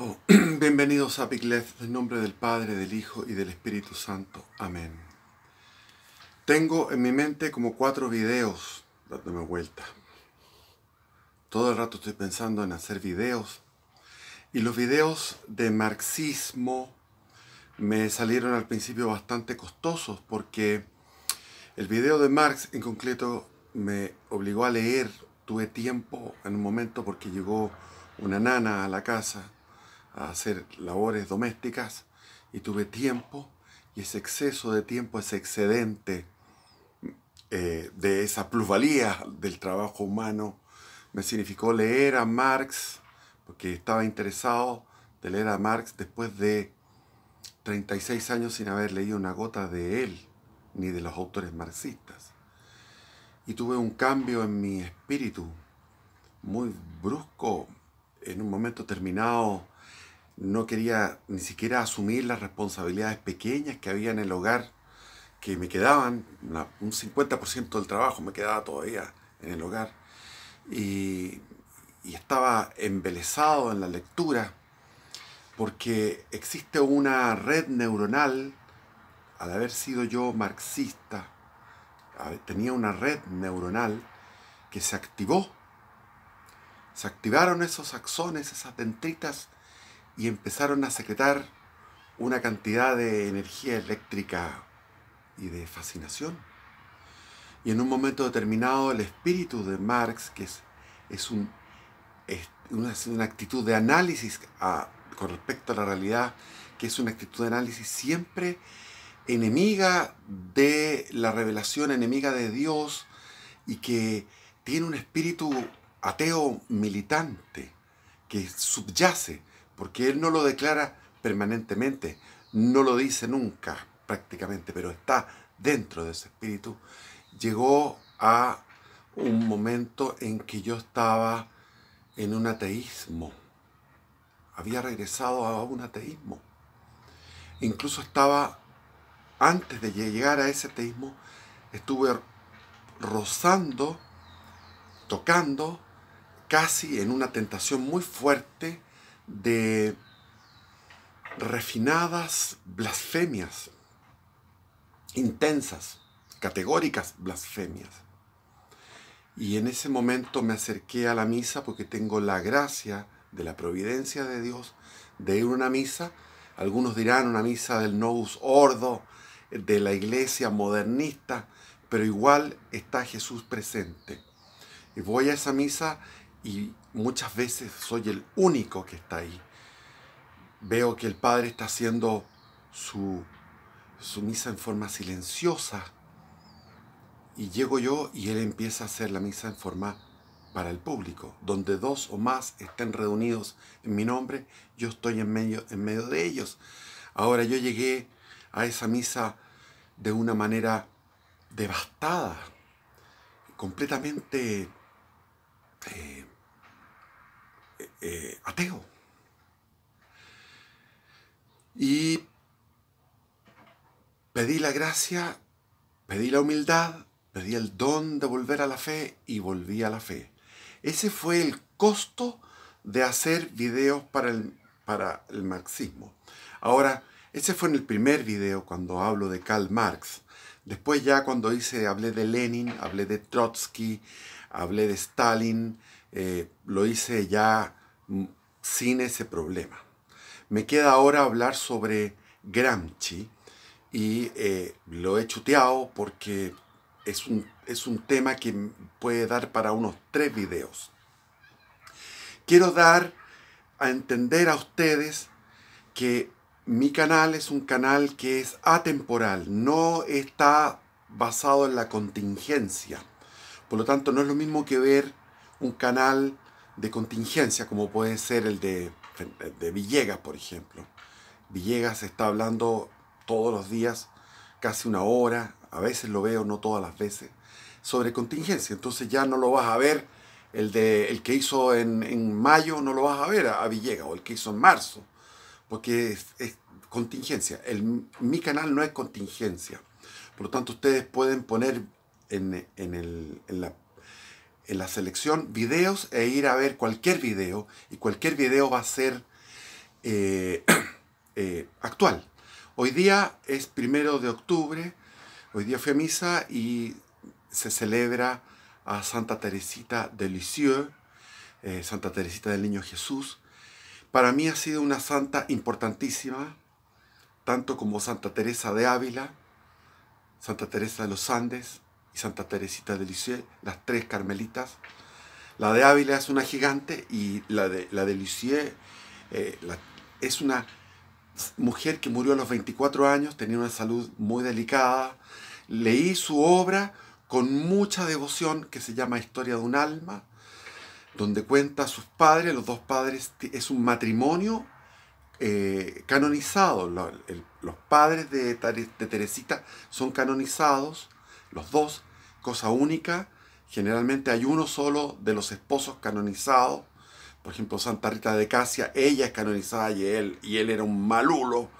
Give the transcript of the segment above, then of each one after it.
Oh, bienvenidos a Piclet en nombre del Padre, del Hijo y del Espíritu Santo. Amén. Tengo en mi mente como cuatro videos dándome vuelta. Todo el rato estoy pensando en hacer videos. Y los videos de marxismo me salieron al principio bastante costosos porque el video de Marx en concreto me obligó a leer. Tuve tiempo en un momento porque llegó una nana a la casa a hacer labores domésticas y tuve tiempo y ese exceso de tiempo, ese excedente eh, de esa plusvalía del trabajo humano, me significó leer a Marx, porque estaba interesado de leer a Marx después de 36 años sin haber leído una gota de él ni de los autores marxistas. Y tuve un cambio en mi espíritu muy brusco. En un momento terminado no quería ni siquiera asumir las responsabilidades pequeñas que había en el hogar, que me quedaban, un 50% del trabajo me quedaba todavía en el hogar, y, estaba embelesado en la lectura, porque existe una red neuronal, al haber sido yo marxista, tenía una red neuronal que se activó, se activaron esos axones, esas dentritas y empezaron a secretar una cantidad de energía eléctrica y de fascinación. Y en un momento determinado el espíritu de Marx, que es, es, un, una, actitud de análisis con respecto a la realidad, que es una actitud de análisis siempre enemiga de la revelación, enemiga de Dios, y que tiene un espíritu ateo militante que subyace porque él no lo declara permanentemente, no lo dice nunca prácticamente, pero está dentro de ese espíritu, llegó a un momento en que yo estaba en un ateísmo. Había regresado a un ateísmo. Incluso estaba, antes de llegar a ese ateísmo, estuve rozando, tocando, casi en una tentación muy fuerte de refinadas blasfemias, intensas, categóricas blasfemias. Y en ese momento me acerqué a la misa porque tengo la gracia de la providencia de Dios de ir a una misa. Algunos dirán una misa del novus ordo, de la iglesia modernista, pero igual está Jesús presente. Y voy a esa misa y muchas veces soy el único que está ahí. Veo que el Padre está haciendo su, su misa en forma silenciosa y llego yo y Él empieza a hacer la misa en forma para el público, donde dos o más estén reunidos en mi nombre, yo estoy en medio, en medio de ellos. Ahora yo llegué a esa misa de una manera devastada, completamente eh, eh, ateo. Y pedí la gracia, pedí la humildad, pedí el don de volver a la fe y volví a la fe. Ese fue el costo de hacer videos para el, para el marxismo. Ahora, ese fue en el primer video cuando hablo de Karl Marx. Después ya cuando hice, hablé de Lenin, hablé de Trotsky, hablé de Stalin, eh, lo hice ya sin ese problema. Me queda ahora hablar sobre Gramsci y eh, lo he chuteado porque es un, es un tema que puede dar para unos tres videos. Quiero dar a entender a ustedes que mi canal es un canal que es atemporal, no está basado en la contingencia. Por lo tanto, no es lo mismo que ver un canal de contingencia, como puede ser el de, de Villegas, por ejemplo. Villegas está hablando todos los días, casi una hora, a veces lo veo, no todas las veces, sobre contingencia. Entonces ya no lo vas a ver, el, de, el que hizo en, mayo no lo vas a ver a, Villegas, o el que hizo en marzo, porque es, contingencia. El, mi canal no es contingencia. Por lo tanto, ustedes pueden poner en, en, el, en la en la selección videos e ir a ver cualquier video y cualquier video va a ser eh, eh, actual. Hoy día es primero de octubre, hoy día fue misa y se celebra a Santa Teresita de Lisieux, eh, Santa Teresita del Niño Jesús. Para mí ha sido una santa importantísima, tanto como Santa Teresa de Ávila, Santa Teresa de los Andes, y Santa Teresita de Lisieux, las tres carmelitas. La de Ávila es una gigante y la de, la de Lisieux eh, es una mujer que murió a los 24 años, tenía una salud muy delicada. Leí su obra con mucha devoción que se llama Historia de un alma, donde cuenta sus padres, los dos padres, es un matrimonio eh, canonizado, los, padres de Teresita son canonizados los dos, cosa única. Generalmente hay uno solo de los esposos canonizados. Por ejemplo, Santa Rita de Casia, ella es canonizada y él, y él era un malulo.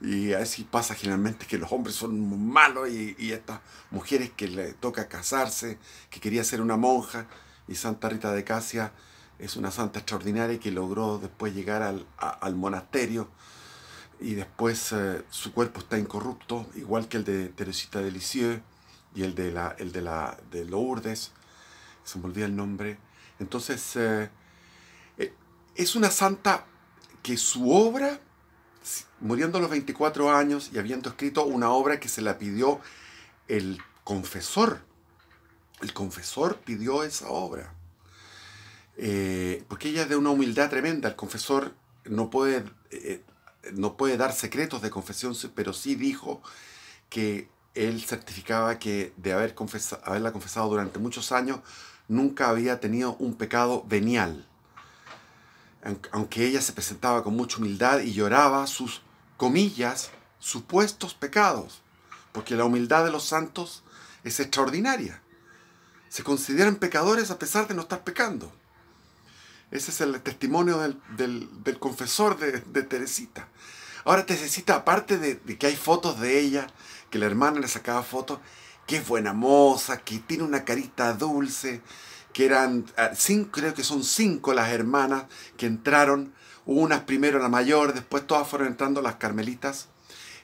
Y así pasa generalmente que los hombres son malos y, estas mujeres que le toca casarse, que quería ser una monja, y Santa Rita de Casia es una santa extraordinaria que logró después llegar al, monasterio y después eh, su cuerpo está incorrupto, igual que el de Teresita de Lisieux y el de la, el de la de Lourdes, se me olvidó el nombre. Entonces, eh, eh, es una santa que su obra, muriendo a los 24 años y habiendo escrito una obra que se la pidió el confesor, el confesor pidió esa obra. Eh, porque ella es de una humildad tremenda, el confesor no puede, no puede dar secretos de confesión, pero sí dijo que él certificaba que de haber haberla confesado durante muchos años, nunca había tenido un pecado venial. Aunque ella se presentaba con mucha humildad y lloraba sus, comillas, supuestos pecados, porque la humildad de los santos es extraordinaria. Se consideran pecadores a pesar de no estar pecando. Ese es el testimonio del, confesor de, Teresita. Ahora Teresita, aparte de, de que hay fotos de ella que la hermana le sacaba fotos, que es buena moza, que tiene una carita dulce, que eran ah, cinco, creo que son cinco las hermanas que entraron, unas primero la mayor, después todas fueron entrando las carmelitas.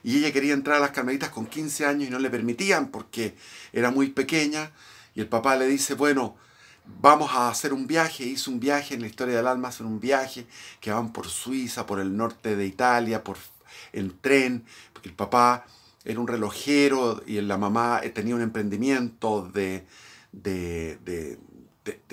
Y ella quería entrar a las carmelitas con 15 años y no le permitían porque era muy pequeña. Y el papá le dice, bueno, vamos a hacer un viaje, hizo un viaje en la historia del alma, hacen un viaje que van por Suiza, por el norte de Italia, por el tren, porque el papá era un relojero y la mamá eh, tenía un emprendimiento de,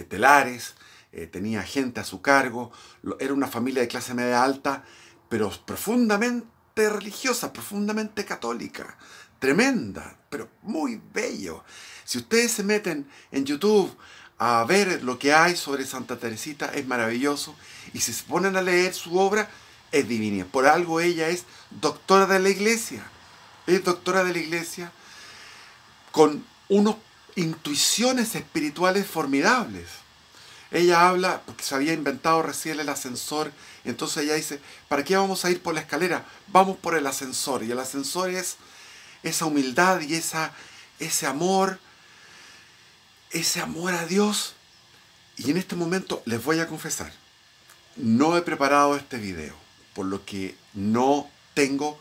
telares, eh, tenía gente a su cargo, era una familia de clase media alta, pero profundamente religiosa, profundamente católica, tremenda, pero muy bello. Si ustedes se meten en YouTube a ver lo que hay sobre Santa Teresita, es maravilloso, y si se ponen a leer su obra, es divina. Por algo ella es doctora de la iglesia es doctora de la iglesia, con unas intuiciones espirituales formidables. Ella habla, porque se había inventado recién el ascensor, entonces ella dice, ¿para qué vamos a ir por la escalera? Vamos por el ascensor. Y el ascensor es esa humildad y esa, ese amor, ese amor a Dios. Y en este momento les voy a confesar, no he preparado este video, por lo que no tengo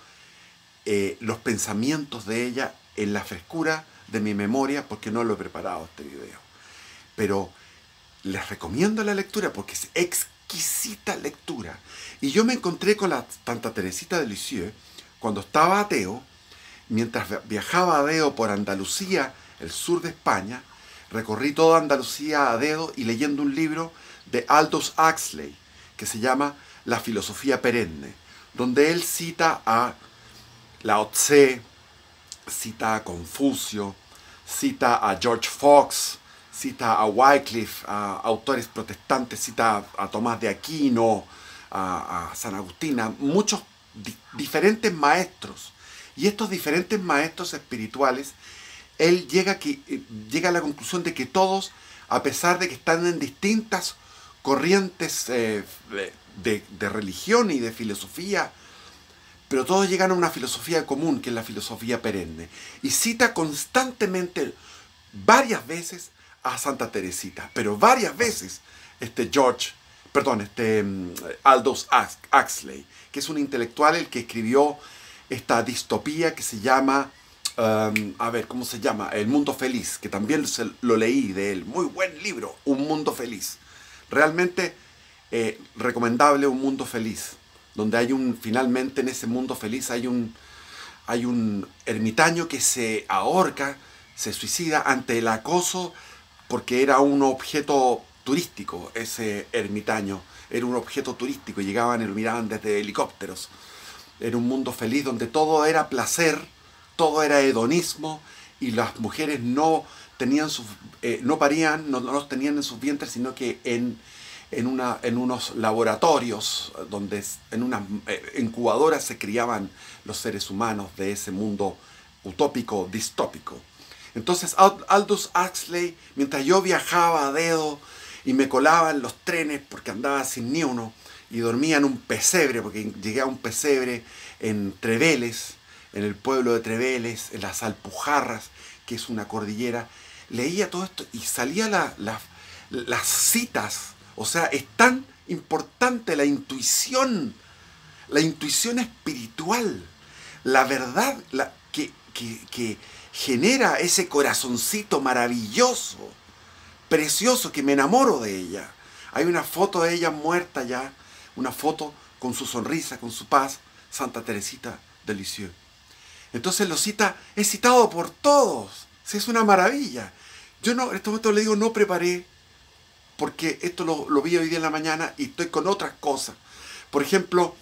eh, los pensamientos de ella en la frescura de mi memoria porque no lo he preparado este video. Pero les recomiendo la lectura porque es exquisita lectura. Y yo me encontré con la Tanta Teresita de Lisieux cuando estaba ateo, mientras viajaba a dedo por Andalucía, el sur de España, recorrí toda Andalucía a dedo y leyendo un libro de Aldous Huxley que se llama La filosofía perenne, donde él cita a Lao cita a Confucio, cita a George Fox, cita a Wycliffe, a autores protestantes, cita a, Tomás de Aquino, a, San Agustín, a muchos diferentes maestros. Y estos diferentes maestros espirituales, él llega, que, eh, llega a la conclusión de que todos, a pesar de que están en distintas corrientes eh, de religión y de filosofía pero todos llegan a una filosofía común, que es la filosofía perenne, y cita constantemente, varias veces, a Santa Teresita, pero varias veces, este George, perdón, este mm, Aldous Huxley, que es un intelectual el que escribió esta distopía que se llama, um, a ver, ¿cómo se llama? El Mundo Feliz, que también lo leí de él, muy buen libro, Un Mundo Feliz, realmente eh, recomendable Un Mundo Feliz donde hay un, finalmente en ese mundo feliz hay un, hay un ermitaño que se ahorca, se suicida ante el acoso porque era un objeto turístico, ese ermitaño, era un objeto turístico, llegaban y lo miraban desde helicópteros. Era un mundo feliz donde todo era placer, todo era hedonismo y las mujeres no tenían sus, eh, no parían, no los tenían en sus vientres, sino que en, en, una, en unos laboratorios, donde en unas eh, incubadoras se criaban los seres humanos de ese mundo utópico, distópico. Entonces Aldous Huxley, mientras yo viajaba a dedo y me colaba en los trenes porque andaba sin ni uno y dormía en un pesebre, porque llegué a un pesebre en Treveles, en el pueblo de Treveles, en las Alpujarras, que es una cordillera, leía todo esto y salía las citas o sea, es tan importante la intuición, la intuición espiritual, la verdad la, que, genera ese corazoncito maravilloso, precioso, que me enamoro de ella. Hay una foto de ella muerta ya, una foto con su sonrisa, con su paz, Santa Teresita de Lisieux. Entonces lo cita, es citado por todos, es una maravilla. Yo no, en este momento le digo, no preparé porque esto lo, vi hoy día en la mañana y estoy con otras cosas. Por ejemplo,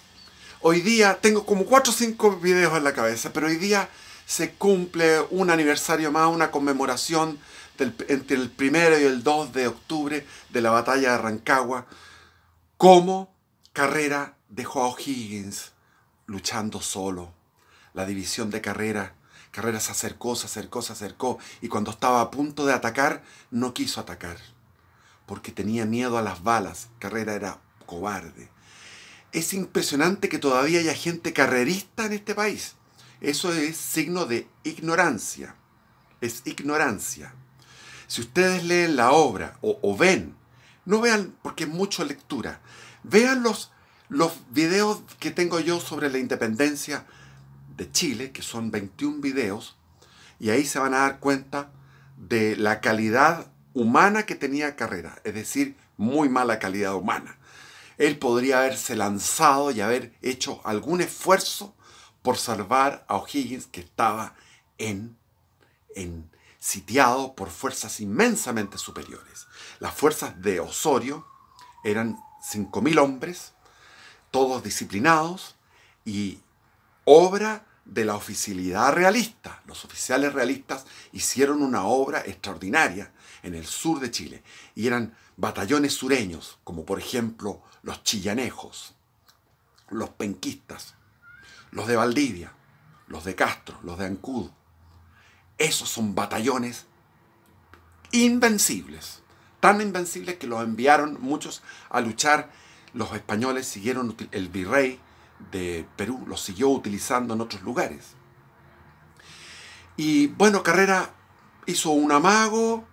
hoy día tengo como 4 o 5 videos en la cabeza, pero hoy día se cumple un aniversario más, una conmemoración entre el 1 y el 2 de octubre de la batalla de Rancagua, como carrera dejó a O'Higgins luchando solo. La división de carrera. Carrera se acercó, se acercó, se acercó y cuando estaba a punto de atacar, no quiso atacar porque tenía miedo a las balas. Carrera era cobarde. Es impresionante que todavía haya gente carrerista en este país. Eso es signo de ignorancia. Es ignorancia. Si ustedes leen la obra o, ven, no vean porque es mucho lectura, vean los, los videos que tengo yo sobre la independencia de Chile, que son 21 videos, y ahí se van a dar cuenta de la calidad humana que tenía Carrera, es decir, muy mala calidad humana. Él podría haberse lanzado y haber hecho algún esfuerzo por salvar a O'Higgins que estaba en, en sitiado por fuerzas inmensamente superiores. Las fuerzas de Osorio eran 5.000 hombres, todos disciplinados, y obra de la oficialidad realista. Los oficiales realistas hicieron una obra extraordinaria en el sur de Chile y eran batallones sureños, como por ejemplo los chillanejos, los penquistas, los de Valdivia, los de Castro, los de Ancud Esos son batallones invencibles, tan invencibles que los enviaron muchos a luchar. Los españoles siguieron el virrey de Perú, lo siguió utilizando en otros lugares. Y bueno, Carrera hizo un amago,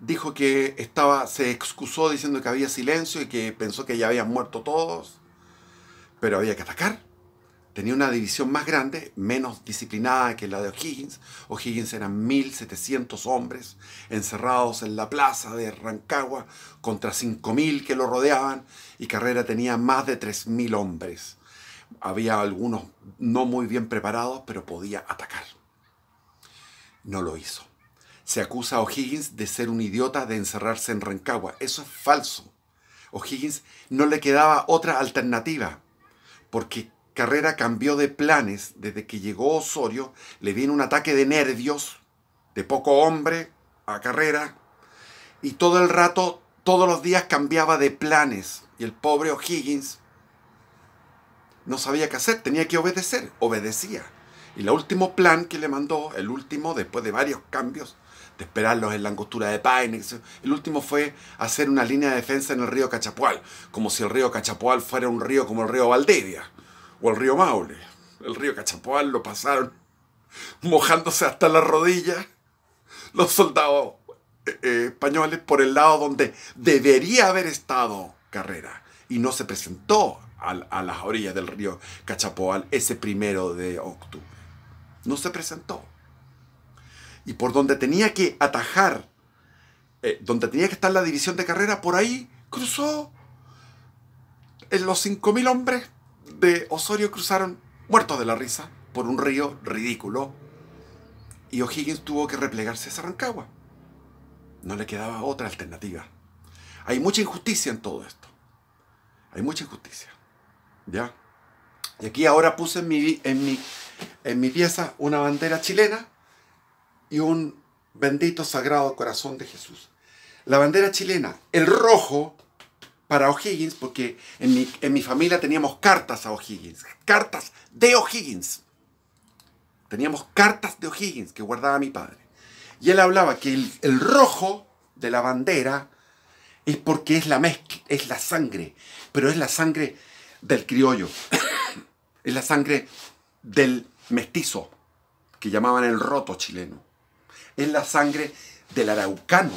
dijo que estaba, se excusó diciendo que había silencio y que pensó que ya habían muerto todos, pero había que atacar. Tenía una división más grande, menos disciplinada que la de O'Higgins. O'Higgins eran 1.700 hombres encerrados en la plaza de Rancagua contra 5.000 que lo rodeaban y Carrera tenía más de 3.000 hombres. Había algunos no muy bien preparados, pero podía atacar. No lo hizo. Se acusa a O'Higgins de ser un idiota de encerrarse en Rancagua. Eso es falso. O'Higgins no le quedaba otra alternativa, porque Carrera cambió de planes desde que llegó Osorio, le viene un ataque de nervios, de poco hombre a Carrera, y todo el rato, todos los días cambiaba de planes, y el pobre O'Higgins no sabía qué hacer, tenía que obedecer, obedecía. Y el último plan que le mandó, el último, después de varios cambios, de esperarlos en la angostura de Paine, el último fue hacer una línea de defensa en el río Cachapoal como si el río Cachapoal fuera un río como el río Valdivia o el río Maule. El río Cachapoal lo pasaron mojándose hasta las rodillas los soldados eh, eh, españoles por el lado donde debería haber estado Carrera y no se presentó a, las orillas del río Cachapoal ese primero de octubre. No se presentó. Y por donde tenía que atajar, eh, donde tenía que estar la división de carrera, por ahí cruzó. En eh, los 5.000 hombres de Osorio cruzaron muertos de la risa por un río ridículo. Y O'Higgins tuvo que replegarse a Rancagua No le quedaba otra alternativa. Hay mucha injusticia en todo esto. Hay mucha injusticia. ¿Ya? Y aquí ahora puse en mi, en en mi pieza una bandera chilena y un bendito sagrado corazón de Jesús. La bandera chilena, el rojo para O'Higgins, porque en mi, en mi familia teníamos cartas a O'Higgins, cartas de O'Higgins. Teníamos cartas de O'Higgins que guardaba mi padre. Y él hablaba que el, el rojo de la bandera es porque es la mezcla, es la sangre, pero es la sangre del criollo. es la sangre del mestizo, que llamaban el roto chileno. Es la sangre del araucano.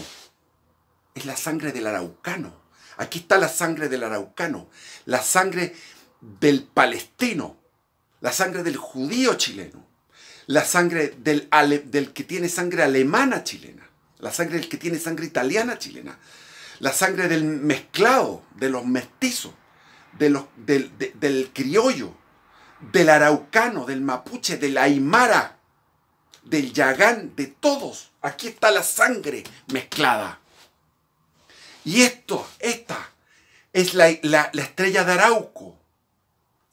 Es la sangre del araucano. Aquí está la sangre del araucano. La sangre del palestino. La sangre del judío chileno. La sangre del, del que tiene sangre alemana chilena. La sangre del que tiene sangre italiana chilena. La sangre del mezclado, de los mestizos del, criollo, del araucano, del mapuche, del aymara, del yagán, de todos. Aquí está la sangre mezclada. Y esto, esta, es la, la estrella de Arauco.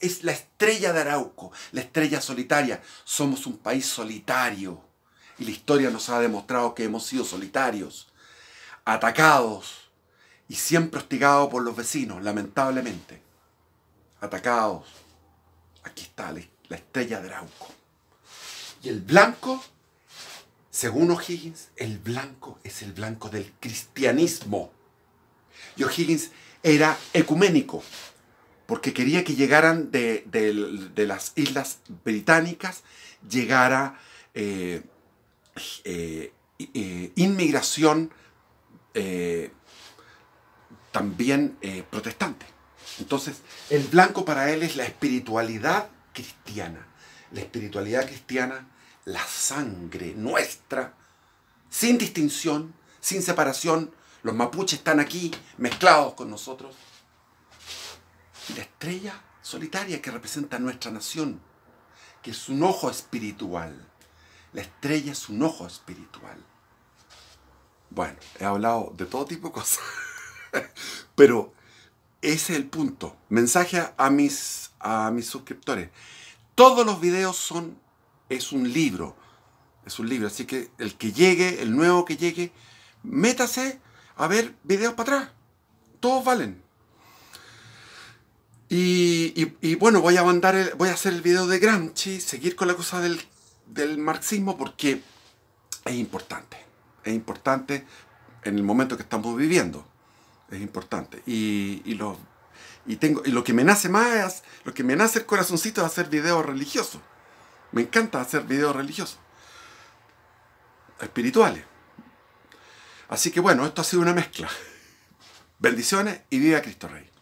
Es la estrella de Arauco, la estrella solitaria. Somos un país solitario. Y la historia nos ha demostrado que hemos sido solitarios, atacados y siempre hostigados por los vecinos, lamentablemente atacados. Aquí está la estrella de Arauco. Y el blanco, según O'Higgins, el blanco es el blanco del cristianismo. Y O'Higgins era ecuménico, porque quería que llegaran de, las islas británicas, llegara eh, eh, eh, inmigración también protestante. Entonces, el blanco para él es la espiritualidad cristiana. La espiritualidad cristiana, la sangre nuestra, sin distinción, sin separación. Los mapuches están aquí mezclados con nosotros. la estrella solitaria que representa nuestra nación, que es un ojo espiritual. La estrella es un ojo espiritual. Bueno, he hablado de todo tipo de cosas, pero ese es el punto. Mensaje a mis, a mis suscriptores. Todos los videos son, es un libro. Es un libro. Así que el que llegue, el nuevo que llegue, métase a ver videos para atrás. Todos valen. Y, bueno, voy a mandar voy a hacer el video de Gramsci, seguir con la cosa del, del marxismo porque es importante. Es importante en el momento que estamos viviendo es importante. Y, lo, y, tengo, y lo que me nace más, lo que me nace el corazoncito es hacer videos religiosos. Me encanta hacer videos religiosos, espirituales. Así que bueno, esto ha sido una mezcla. Bendiciones y viva Cristo Rey.